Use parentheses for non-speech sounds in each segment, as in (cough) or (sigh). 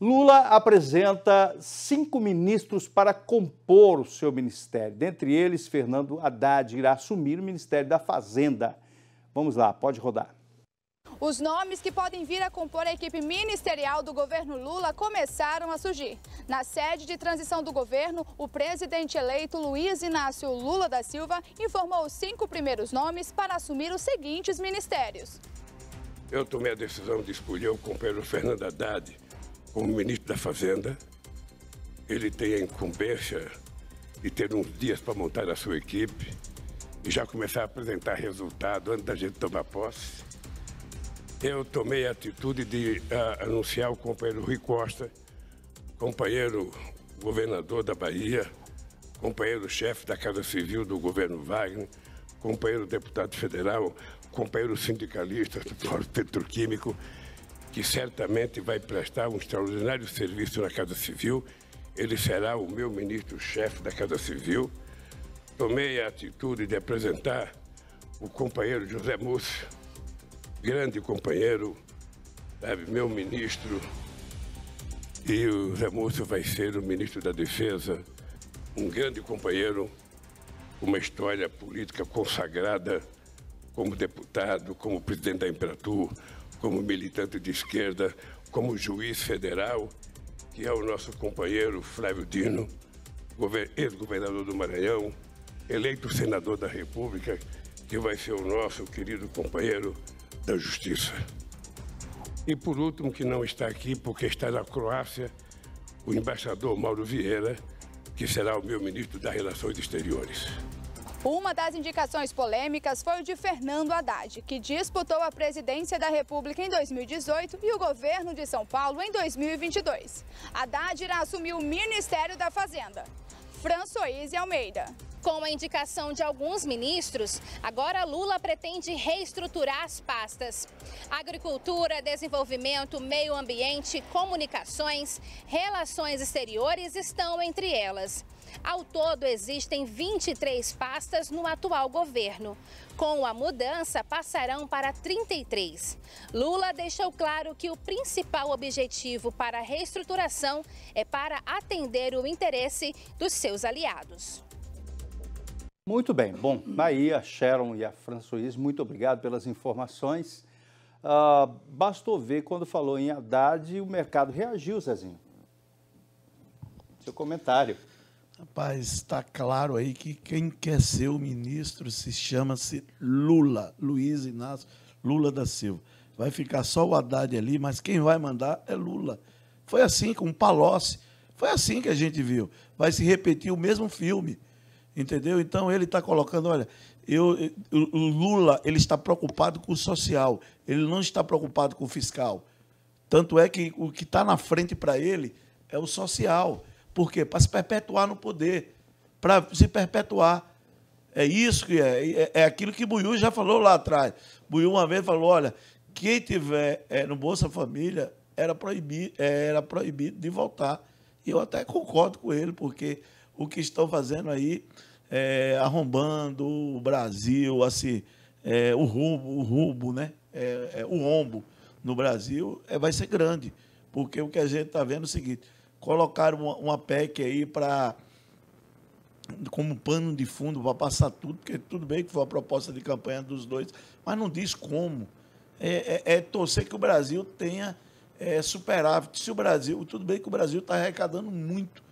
Lula apresenta cinco ministros para compor o seu ministério. Dentre eles, Fernando Haddad irá assumir o Ministério da Fazenda. Vamos lá, pode rodar. Os nomes que podem vir a compor a equipe ministerial do governo Lula começaram a surgir. Na sede de transição do governo, o presidente eleito Luiz Inácio Lula da Silva informou os cinco primeiros nomes para assumir os seguintes ministérios. Eu tomei a decisão de escolher o companheiro Fernando Haddad como ministro da Fazenda, ele tem a incumbência de ter uns dias para montar a sua equipe e já começar a apresentar resultado antes da gente tomar posse. Eu tomei a atitude de ah, anunciar o companheiro Rui Costa, companheiro governador da Bahia, companheiro chefe da Casa Civil do governo Wagner, companheiro deputado federal, companheiro sindicalista do Fórum Petroquímico que certamente vai prestar um extraordinário serviço na Casa Civil. Ele será o meu ministro-chefe da Casa Civil. Tomei a atitude de apresentar o companheiro José Múcio, grande companheiro, sabe, meu ministro. E o José Múcio vai ser o ministro da Defesa, um grande companheiro, uma história política consagrada como deputado, como presidente da Imperatur, como militante de esquerda, como juiz federal, que é o nosso companheiro Flávio Dino, ex-governador do Maranhão, eleito senador da República, que vai ser o nosso querido companheiro da Justiça. E por último, que não está aqui porque está na Croácia, o embaixador Mauro Vieira, que será o meu ministro das Relações Exteriores. Uma das indicações polêmicas foi o de Fernando Haddad, que disputou a presidência da República em 2018 e o governo de São Paulo em 2022. Haddad irá assumir o Ministério da Fazenda. Françoise Almeida. Com a indicação de alguns ministros, agora Lula pretende reestruturar as pastas. Agricultura, desenvolvimento, meio ambiente, comunicações, relações exteriores estão entre elas. Ao todo, existem 23 pastas no atual governo. Com a mudança, passarão para 33. Lula deixou claro que o principal objetivo para a reestruturação é para atender o interesse dos seus aliados. Muito bem. Bom, aí a Sharon e a François, muito obrigado pelas informações. Uh, bastou ver quando falou em Haddad, o mercado reagiu, Zezinho. Seu comentário. Rapaz, está claro aí que quem quer ser o ministro se chama-se Lula, Luiz Inácio Lula da Silva. Vai ficar só o Haddad ali, mas quem vai mandar é Lula. Foi assim com Palocci, foi assim que a gente viu. Vai se repetir o mesmo filme, entendeu? Então ele está colocando, olha, eu, o Lula ele está preocupado com o social, ele não está preocupado com o fiscal. Tanto é que o que está na frente para ele é o social. Por quê? Para se perpetuar no poder, para se perpetuar. É isso que é. é, é, é aquilo que Buiú já falou lá atrás. Buiú uma vez falou, olha, quem tiver é, no Bolsa Família era proibido, é, era proibido de voltar. E eu até concordo com ele, porque o que estão fazendo aí, é, arrombando o Brasil, assim, é, o rubo, o rubo, né? É, é o ombo no Brasil vai ser grande, porque o que a gente está vendo é o seguinte: colocaram uma, uma PEC aí para como pano de fundo para passar tudo, porque tudo bem que foi a proposta de campanha dos dois, mas não diz como. É, é, é torcer que o Brasil tenha é, superávit. Se o Brasil, tudo bem que o Brasil está arrecadando muito,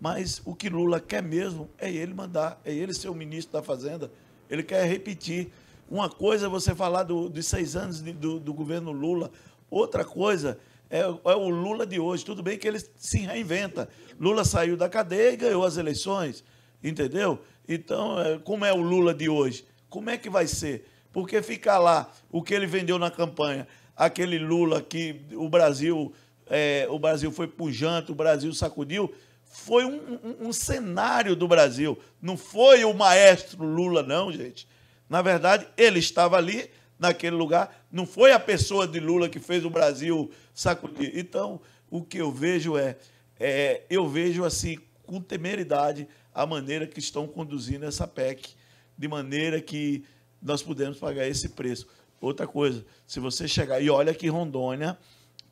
mas o que Lula quer mesmo é ele mandar, é ele ser o ministro da Fazenda. Ele quer repetir. Uma coisa é você falar do, dos seis anos de, do, do governo Lula, outra coisa é, é, o Lula de hoje. Tudo bem que ele se reinventa. Lula saiu da cadeia e ganhou as eleições, entendeu? Então, é, como é o Lula de hoje? Como é que vai ser? Porque ficar lá o que ele vendeu na campanha, aquele Lula que o Brasil, é, o Brasil foi pujante, o Brasil sacudiu, foi um, um, um cenário do Brasil. Não foi o maestro Lula, não, gente. Na verdade, ele estava ali naquele lugar. Não foi a pessoa de Lula que fez o Brasil sacudir. Então, o que eu vejo é, é eu vejo assim com temeridade a maneira que estão conduzindo essa PEC, de maneira que nós podemos pagar esse preço. Outra coisa, se você chegar e olha que Rondônia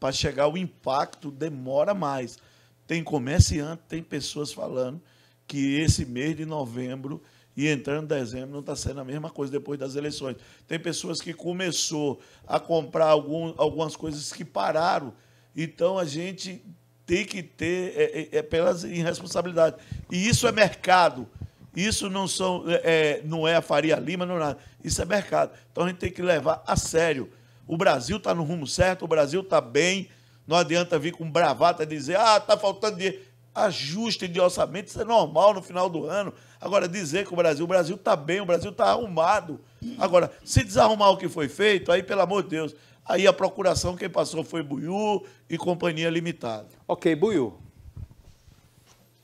para chegar o impacto demora mais. Tem comerciante, tem pessoas falando que esse mês de novembro e entrando em dezembro não está sendo a mesma coisa depois das eleições. Tem pessoas que começou a comprar algum, algumas coisas que pararam. Então a gente tem que ter é, é, é pelas irresponsabilidades. E isso é mercado. Isso não, são, é, é, não é a Faria Lima, não é nada. Isso é mercado. Então a gente tem que levar a sério. O Brasil está no rumo certo, o Brasil está bem. Não adianta vir com bravata e dizer, ah, está faltando dinheiro ajuste de orçamento, isso é normal no final do ano. Agora, dizer que o Brasil, o Brasil está bem, o Brasil está arrumado. Agora, se desarrumar o que foi feito, aí, pelo amor de Deus, aí a procuração quem passou foi Buiú e Companhia Limitada. Ok, Buiú.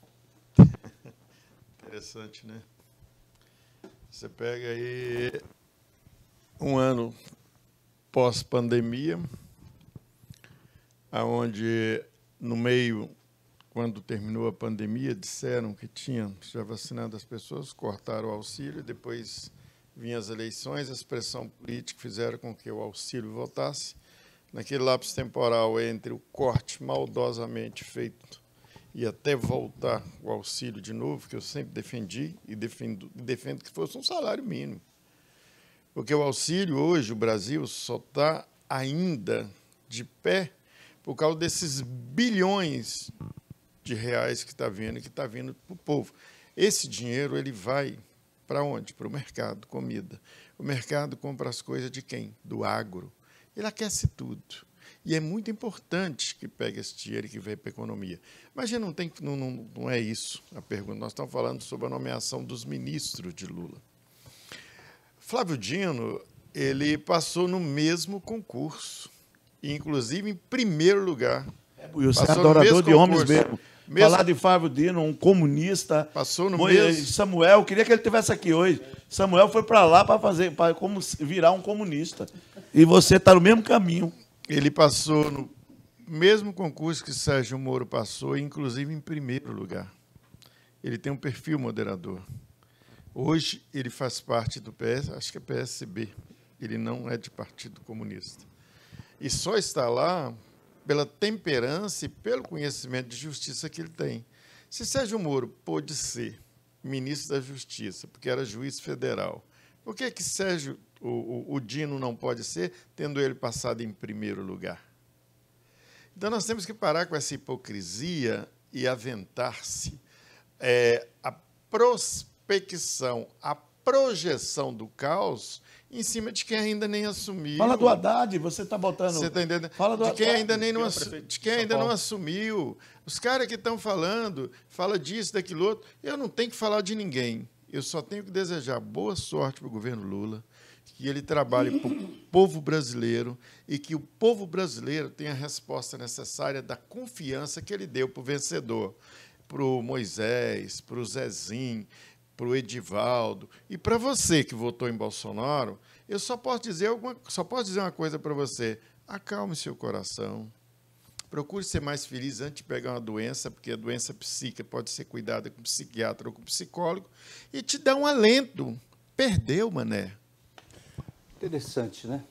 (laughs) Interessante, né? Você pega aí um ano pós-pandemia, aonde no meio quando terminou a pandemia, disseram que tinham já vacinado as pessoas, cortaram o auxílio, depois vinham as eleições, a expressão política fizeram com que o auxílio voltasse. Naquele lapso temporal entre o corte maldosamente feito e até voltar o auxílio de novo, que eu sempre defendi e defendo, defendo que fosse um salário mínimo. Porque o auxílio hoje, o Brasil, só está ainda de pé por causa desses bilhões de reais que está vindo e que está vindo para o povo. Esse dinheiro ele vai para onde? Para o mercado, comida. O mercado compra as coisas de quem? Do agro. Ele aquece tudo. E é muito importante que pegue esse dinheiro e que vem para a economia. Mas já não, tem, não, não, não é isso a pergunta. Nós estamos falando sobre a nomeação dos ministros de Lula. Flávio Dino, ele passou no mesmo concurso, inclusive em primeiro lugar. É, Wilson, é adorador de homens mesmo. Mesmo... Falar de Fábio Dino, um comunista. Passou no eh, mesmo. Samuel, queria que ele tivesse aqui hoje. Samuel foi para lá para fazer, para como virar um comunista. E você está no mesmo caminho. Ele passou no mesmo concurso que Sérgio Moro passou, inclusive em primeiro lugar. Ele tem um perfil moderador. Hoje ele faz parte do PS, acho que é PSB. Ele não é de Partido Comunista. E só está lá pela temperança e pelo conhecimento de justiça que ele tem. Se Sérgio Moro pôde ser ministro da Justiça, porque era juiz federal, por que, que Sérgio, o, o, o Dino não pode ser, tendo ele passado em primeiro lugar? Então nós temos que parar com essa hipocrisia e aventar-se é, a prospecção, a projeção do caos em cima de quem ainda nem assumiu. Fala do Haddad, você está botando. Você está entendendo? Fala do de quem ainda, nem não, assu... de quem ainda não assumiu. Os caras que estão falando, fala disso, daquilo outro. Eu não tenho que falar de ninguém. Eu só tenho que desejar boa sorte para o governo Lula, que ele trabalhe para o (coughs) povo brasileiro e que o povo brasileiro tenha a resposta necessária da confiança que ele deu para o vencedor, para o Moisés, para o Zezinho para o Edivaldo e para você que votou em Bolsonaro, eu só posso dizer alguma, só posso dizer uma coisa para você: acalme seu coração. Procure ser mais feliz antes de pegar uma doença, porque a doença psíquica pode ser cuidada com psiquiatra ou com psicólogo, e te dá um alento. Perdeu, mané. Interessante, né?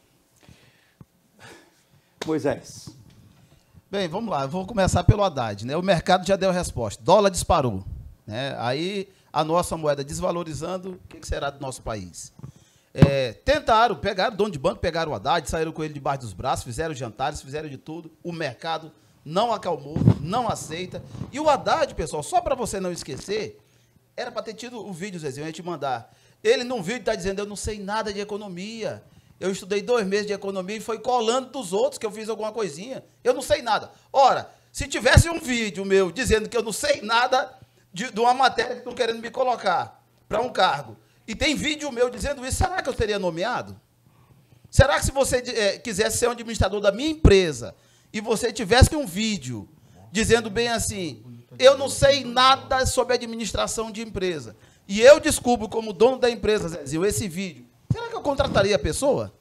Moisés. Bem, vamos lá. Eu vou começar pelo Haddad. Né? O mercado já deu a resposta. Dólar disparou. Né? Aí a nossa moeda desvalorizando, o que será do nosso país? É, tentaram, pegaram o dono de banco, pegaram o Haddad, saíram com ele debaixo dos braços, fizeram jantares, fizeram de tudo. O mercado não acalmou, não aceita. E o Haddad, pessoal, só para você não esquecer, era para ter tido o vídeo, Zezinho, eu te mandar. Ele num vídeo está dizendo, eu não sei nada de economia. Eu estudei dois meses de economia e foi colando dos outros que eu fiz alguma coisinha. Eu não sei nada. Ora, se tivesse um vídeo meu dizendo que eu não sei nada, de, de uma matéria que estão querendo me colocar para um cargo. E tem vídeo meu dizendo isso. Será que eu seria nomeado? Será que se você é, quisesse ser um administrador da minha empresa e você tivesse um vídeo dizendo bem assim, eu não sei nada sobre administração de empresa, e eu descubro como dono da empresa, Zezinho, esse vídeo, será que eu contrataria a pessoa?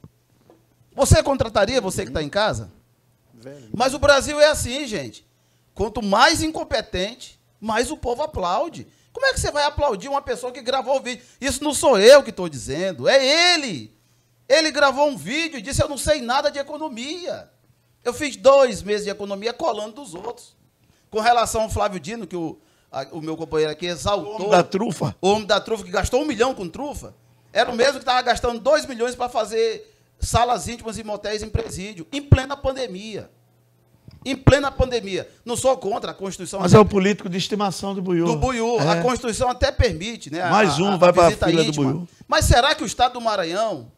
Você contrataria você que está em casa? Mas o Brasil é assim, gente. Quanto mais incompetente, mas o povo aplaude. Como é que você vai aplaudir uma pessoa que gravou o vídeo? Isso não sou eu que estou dizendo, é ele. Ele gravou um vídeo e disse: Eu não sei nada de economia. Eu fiz dois meses de economia colando dos outros. Com relação ao Flávio Dino, que o, a, o meu companheiro aqui exaltou. O homem da trufa. O homem da trufa, que gastou um milhão com trufa. Era o mesmo que estava gastando dois milhões para fazer salas íntimas e motéis em presídio, em plena pandemia em plena pandemia. Não sou contra a Constituição. Mas é o político de estimação do Buiú. Do Buiú. É. A Constituição até permite, né? Mais um a, a, vai para a fila íntima. do Buiú. Mas será que o Estado do Maranhão,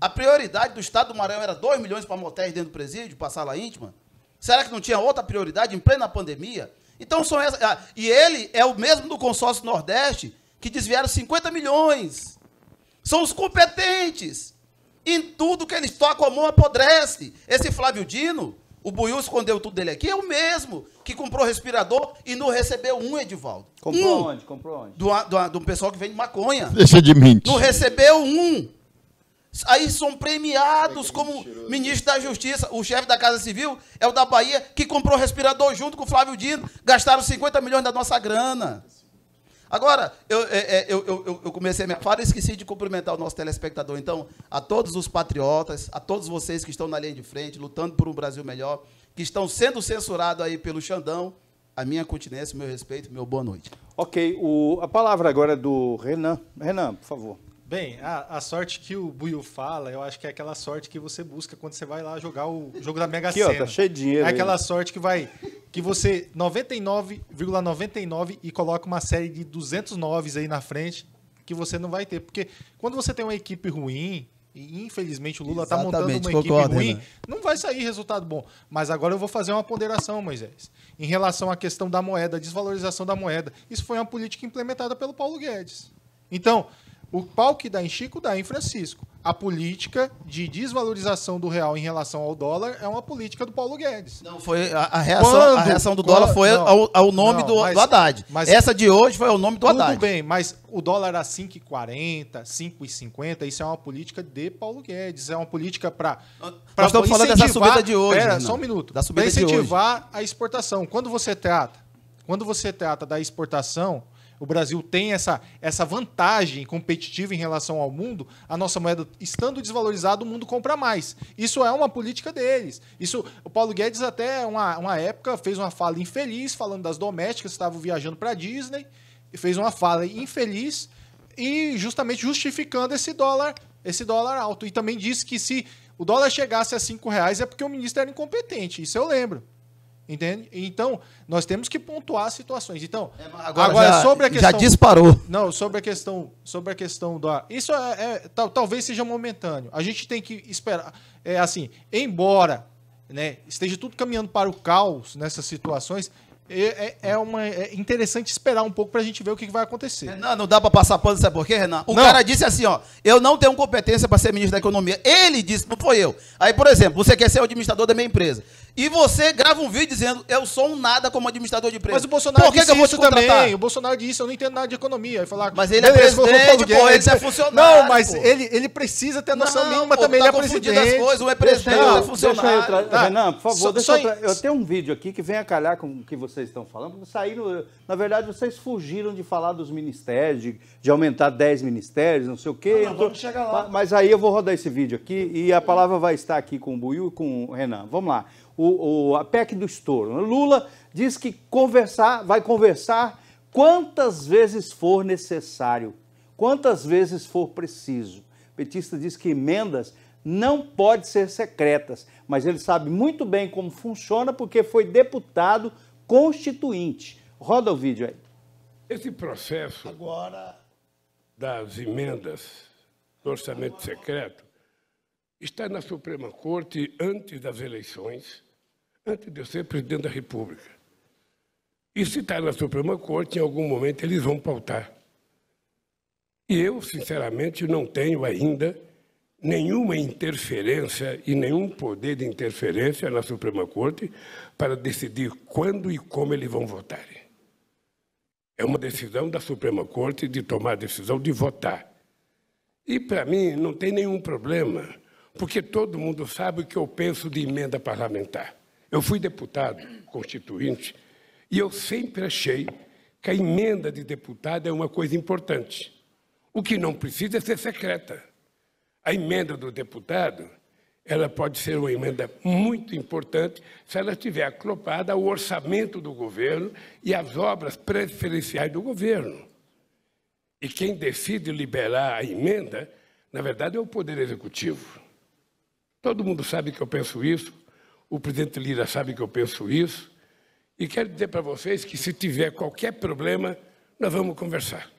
a prioridade do Estado do Maranhão era 2 milhões para motéis dentro do presídio, para sala íntima? Será que não tinha outra prioridade em plena pandemia? Então são essas. Ah, e ele é o mesmo do consórcio Nordeste que desviaram 50 milhões. São os competentes. Em tudo que eles tocam a mão apodrece. Esse Flávio Dino, o Buiu escondeu tudo dele aqui. É o mesmo que comprou respirador e não recebeu um, Edivaldo. Comprou um. onde? Comprou onde? Do, do, do pessoal que vende maconha. Deixa de mentir. Não recebeu um. Aí são premiados é como ministro da Justiça. O chefe da Casa Civil é o da Bahia, que comprou respirador junto com o Flávio Dino. Gastaram 50 milhões da nossa grana. Agora, é, é, eu, eu, eu, eu, comecei a minha fala e esqueci de cumprimentar o nosso telespectador. Então, a todos os patriotas, a todos vocês que estão na linha de frente, lutando por um Brasil melhor, que estão sendo censurados aí pelo Xandão, a minha continência, meu respeito, meu boa noite. Ok, o, a palavra agora é do Renan. Renan, por favor. Bem, a, a, sorte que o Buiu fala, eu acho que é aquela sorte que você busca quando você vai lá jogar o jogo da Mega Sena. Aqui, ó, tá cheio de dinheiro. É aquela aí. sorte que vai que você 99,99 ,99 e coloca uma série de 209 aí na frente que você não vai ter, porque quando você tem uma equipe ruim, e infelizmente o Lula está montando uma equipe né, ruim, né? não vai sair resultado bom. Mas agora eu vou fazer uma ponderação, Moisés, em relação à questão da moeda, desvalorização da moeda. Isso foi uma política implementada pelo Paulo Guedes. Então, o pau que dá em Chico dá em Francisco. A política de desvalorização do real em relação ao dólar é uma política do Paulo Guedes. Não, foi a, a, reação, Quando, a reação, do dólar foi não, ao, ao, nome não, do, mas, do Haddad. Mas, Essa de hoje foi ao nome do Haddad. Tudo bem, mas o dólar a 5,40, 5,50, isso é uma política de Paulo Guedes. É uma política para. Nós estamos falando dessa subida de hoje. Pera, não, só um minuto. Da subida incentivar de hoje. a exportação. Quando você trata. Quando você trata da exportação o Brasil tem essa, essa vantagem competitiva em relação ao mundo, a nossa moeda estando desvalorizada, o mundo compra mais. Isso é uma política deles. Isso, o Paulo Guedes até uma, uma época fez uma fala infeliz falando das domésticas, estavam viajando para Disney, e fez uma fala infeliz e justamente justificando esse dólar, esse dólar alto. E também disse que se o dólar chegasse a cinco reais é porque o ministro era incompetente. Isso eu lembro. Entende? Então, nós temos que pontuar situações. Então, é, agora, agora já, sobre a questão. Já disparou. Não, sobre a questão, sobre a questão do. Isso é, é tal, talvez seja momentâneo. A gente tem que esperar. É assim, embora né, esteja tudo caminhando para o caos nessas situações, é, é, é uma, é interessante esperar um pouco pra gente ver o que, que vai acontecer. não não dá pra passar pano, sabe por quê, Renan? O não. cara disse assim, ó, eu não tenho competência para ser ministro da economia. Ele disse, não foi eu. Aí, por exemplo, você quer ser o administrador da minha empresa. E você grava um vídeo dizendo, eu sou um nada como administrador de empresa. Mas o Bolsonaro Por que disse que eu vou isso também. O Bolsonaro disse, eu não entendo nada de economia. Aí falar, mas ele é presidente, pô, ele é funcionário. Não, mas pô. ele, ele precisa ter a noção não, mínima pô, também, tá ele é presidente. as coisas, um é presidente, tá não, é funcionário. Deixa eu Renan, por favor, só, deixa eu, eu tenho um vídeo aqui que vem a calhar com o que vocês estão falando. Saíram, na verdade, vocês fugiram de falar dos ministérios, de, de aumentar 10 ministérios, não sei o quê. Não, então, lá. Mas aí eu vou rodar esse vídeo aqui e a palavra vai estar aqui com o Buiu e com o Renan. Vamos lá o, o, a PEC do estouro. Lula diz que conversar, vai conversar quantas vezes for necessário, quantas vezes for preciso. O petista diz que emendas não podem ser secretas, mas ele sabe muito bem como funciona porque foi deputado constituinte. Roda o vídeo aí. Esse processo agora das emendas do orçamento secreto está na Suprema Corte antes das eleições antes de eu ser presidente da República. E se está na Suprema Corte, em algum momento eles vão pautar. E eu, sinceramente, não tenho ainda nenhuma interferência e nenhum poder de interferência na Suprema Corte para decidir quando e como eles vão votar. É uma decisão da Suprema Corte de tomar a decisão de votar. E para mim não tem nenhum problema, porque todo mundo sabe o que eu penso de emenda parlamentar. Eu fui deputado constituinte e eu sempre achei que a emenda de deputado é uma coisa importante. O que não precisa é ser secreta. A emenda do deputado, ela pode ser uma emenda muito importante se ela estiver acoplada ao orçamento do governo e às obras preferenciais do governo. E quem decide liberar a emenda, na verdade, é o Poder Executivo. Todo mundo sabe que eu penso isso, o presidente Lira sabe que eu penso isso. E quero dizer para vocês que se tiver qualquer problema, nós vamos conversar.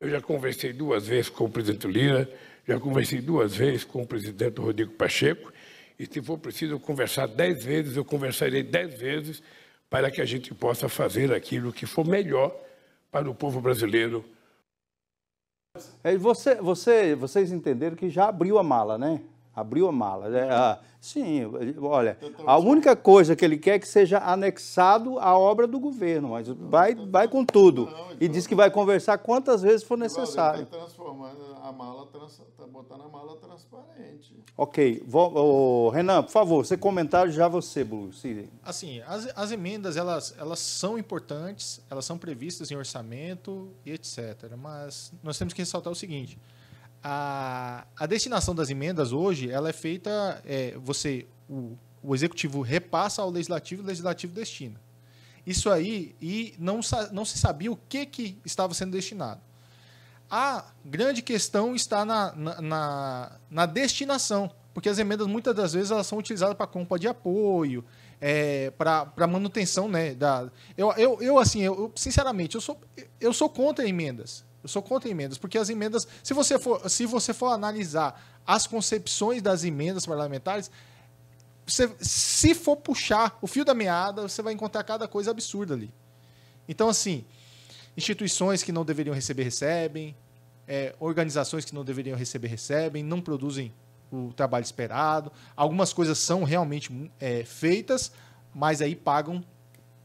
Eu já conversei duas vezes com o presidente Lira, já conversei duas vezes com o presidente Rodrigo Pacheco, e se for preciso conversar dez vezes, eu conversarei dez vezes para que a gente possa fazer aquilo que for melhor para o povo brasileiro. É, você, você, vocês entenderam que já abriu a mala, né? Abriu a mala. Né? Uhum. ah, sim, olha, a única coisa que ele quer é que seja anexado à obra do governo, mas vai, vai com tudo. Então. E diz que vai conversar quantas vezes for tá necessário. Está transformando a mala, está botando a mala transparente. Ok. Vou, oh, Renan, por favor, seu comentário já você, Bruce. Assim, as, as emendas, elas, elas são importantes, elas são previstas em orçamento e etc. Mas nós temos que ressaltar o seguinte... A, a destinação das emendas hoje, ela é feita, é, você, o, o executivo repassa ao legislativo, o legislativo destina. Isso aí, e não, não se sabia o que, que estava sendo destinado. A grande questão está na, na, na, na destinação, porque as emendas muitas das vezes elas são utilizadas para compra de apoio, é, para manutenção, né? Da, eu, eu, eu assim, eu, sinceramente, eu sou, eu sou contra emendas. Eu sou contra emendas, porque as emendas, se você for, se você for analisar as concepções das emendas parlamentares, você, se for puxar o fio da meada, você vai encontrar cada coisa absurda ali. Então, assim, instituições que não deveriam receber, recebem, é, organizações que não deveriam receber, recebem, não produzem o trabalho esperado. Algumas coisas são realmente é, feitas, mas aí pagam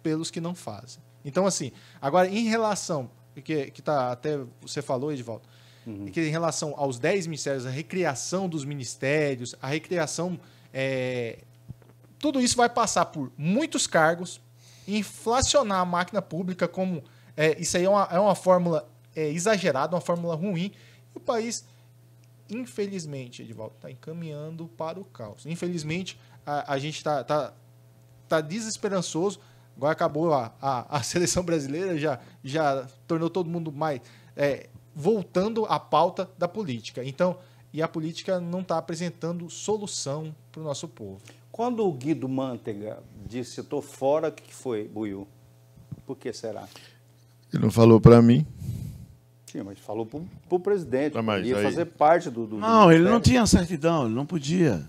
pelos que não fazem. Então, assim, agora em relação que, que tá, até você falou, Edivaldo, uhum. que em relação aos 10 ministérios, a recriação dos ministérios, a recriação. É, tudo isso vai passar por muitos cargos, inflacionar a máquina pública como. É, isso aí é uma, é uma fórmula é, exagerada, uma fórmula ruim. o país, infelizmente, Edivaldo, está encaminhando para o caos. Infelizmente, a, a gente está tá, tá desesperançoso Agora acabou a, a, a (laughs) seleção brasileira, já, já tornou todo mundo mais. É, voltando à pauta da política. Então, e a política não está apresentando solução para o nosso povo. Quando o Guido Mantega disse estou fora, o que foi, Buiu? Por que será? Ele não falou para mim. Sim, mas falou para o presidente. Ah, mas ia aí... fazer parte do, do Não, do ele não tinha certidão, ele não podia.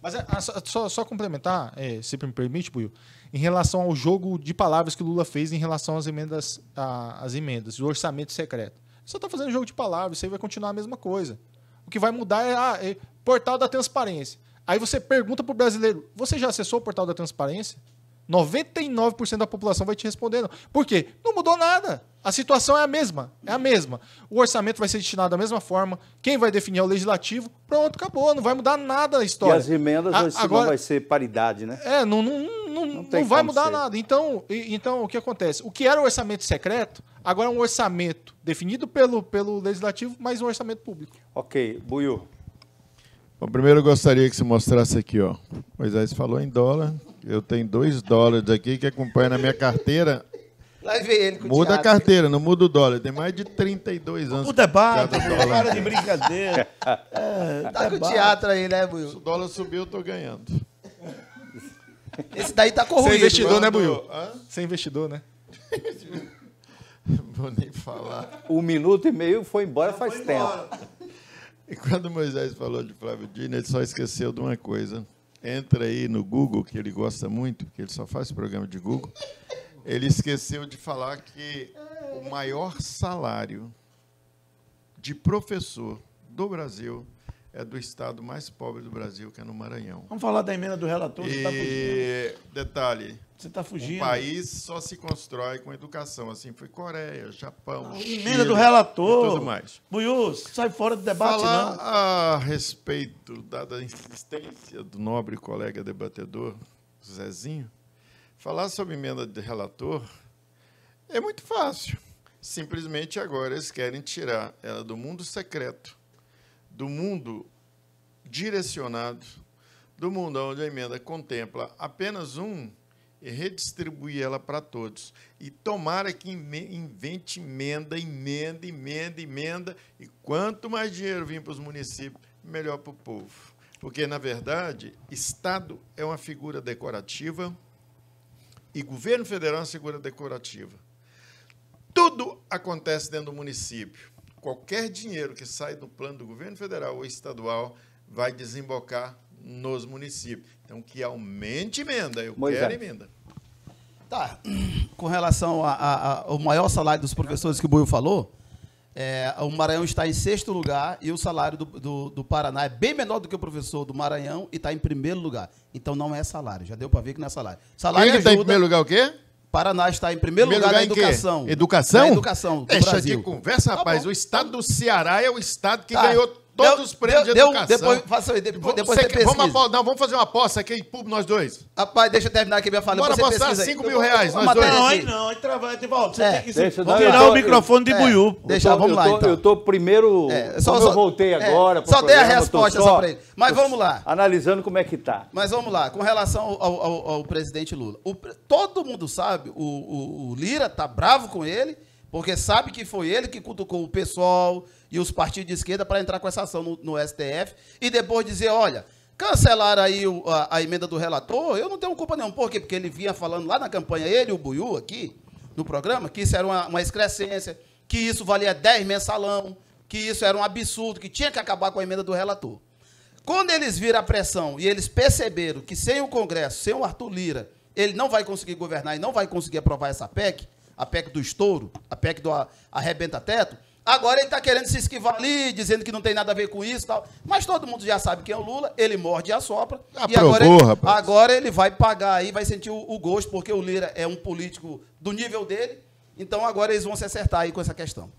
Mas é, ah, só, só, complementar, é, se me permite, Buio, em relação ao jogo de palavras que o Lula fez em relação às emendas, a, às emendas, o orçamento secreto. Só está fazendo jogo de palavras, isso aí vai continuar a mesma coisa. O que vai mudar é, ah, é portal da transparência. Aí você pergunta para o brasileiro: você já acessou o portal da transparência? 99% da população vai te respondendo. Por quê? Não mudou nada. A situação é a mesma, é a mesma. O orçamento vai ser destinado da mesma forma. Quem vai definir é o legislativo. Pronto, acabou. Não vai mudar nada a história. E as emendas a, agora vai ser paridade, né? É, não, não, não, não, não vai mudar ser. nada. Então, então, o que acontece? O que era o orçamento secreto, agora é um orçamento definido pelo, pelo legislativo, mas um orçamento público. Ok, Buiu. Bom, primeiro eu gostaria que você mostrasse aqui, ó. Moisés falou em dólar, eu tenho dois dólares aqui que acompanha na minha carteira. Lá vem ele com Muda a carteira, não muda o dólar. Tem mais de 32 anos. O debate. Cara (laughs) para de brincadeira. (laughs) É, tá com o teatro aí, né, Buiu? Se o dólar subiu, eu tô ganhando. Esse daí tá corrompido. Você é investidor, né, Buiu? Você é investidor, né? (laughs) Vou nem falar. Um minuto e meio foi embora faz foi tempo. E quando Moisés falou de Flávio Dino, ele só esqueceu de uma coisa entra aí no Google, que ele gosta muito, porque ele só faz programa de Google, ele esqueceu de falar que o maior salário de professor do Brasil é do estado mais pobre do Brasil, que é no Maranhão. Vamos falar da emenda do relator, você está fugindo. Detalhe. Você está fugindo. O um país só se constrói com educação. Assim foi Coreia, Japão. Ah, Chile, emenda do relator. tudo mais. Buiú, sai fora do debate, falar não. A respeito da, da insistência do nobre colega debatedor, Zezinho, falar sobre emenda de relator é muito fácil. Simplesmente agora eles querem tirar ela do mundo secreto do mundo direcionado, do mundo onde a emenda contempla apenas um e redistribuir ela para todos. E tomara que invente emenda, emenda, emenda, emenda. E quanto mais dinheiro vir para os municípios, melhor para o povo. Porque, na verdade, Estado é uma figura decorativa e governo federal é uma figura decorativa. Tudo acontece dentro do município qualquer dinheiro que sai do plano do governo federal ou estadual vai desembocar nos municípios. Então, que aumente emenda. Eu Moisés. quero emenda. Tá. Com relação ao maior salário dos professores que o Buio falou, é, o Maranhão está em sexto lugar e o salário do, do, do, Paraná é bem menor do que o professor do Maranhão e está em primeiro lugar. Então não é salário. Já deu para ver que não é salário. Salário Ele está em primeiro lugar o quê? Paraná está em primeiro, primeiro lugar, lugar na educação. Educação? Na educação. Deixa Brasil. de conversa, tá rapaz. Tá o estado do Ceará é o estado que tá. ganhou todos deu, os prêmios deu, de educação. depois, faça depois, depois você, você vamos, não, vamos fazer uma aposta aqui em público nós dois. Rapaz, deixa eu terminar aqui minha fala. Bora apostar 5 mil reais, nós dois. Não, aí não, aí de volta. você é, tem que deixa, não, virar o microfone de é, Buiú. Deixa, vamos lá, então. Eu tô primeiro, é, só, eu voltei é, agora. só dei a resposta só pra ele. Mas vamos lá. Analisando como é que tá. Mas vamos lá, com relação ao presidente Lula. Todo mundo sabe, o Lira tá bravo com ele, porque sabe que foi ele que cutucou o pessoal, e os partidos de esquerda para entrar com essa ação no, no, STF e depois dizer, olha, cancelaram aí o, a, a, emenda do relator, eu não tenho culpa nenhuma. Por quê? Porque ele vinha falando lá na campanha, ele e o Buiu aqui, no programa, que isso era uma, uma excrescência, que isso valia 10 mensalão, que isso era um absurdo, que tinha que acabar com a emenda do relator. Quando eles viram a pressão e eles perceberam que sem o Congresso, sem o Arthur Lira, ele não vai conseguir governar e não vai conseguir aprovar essa PEC, a PEC do estouro, a PEC do arrebenta-teto, Agora ele está querendo se esquivar ali, dizendo que não tem nada a ver com isso tal. Mas todo mundo já sabe quem é o Lula, ele morde e assopra. Aprovou, e ah, agora ele, rapaz. agora ele vai pagar aí, vai sentir o, o gosto, porque o Lira é um político do nível dele. Então agora eles vão se acertar aí com essa questão.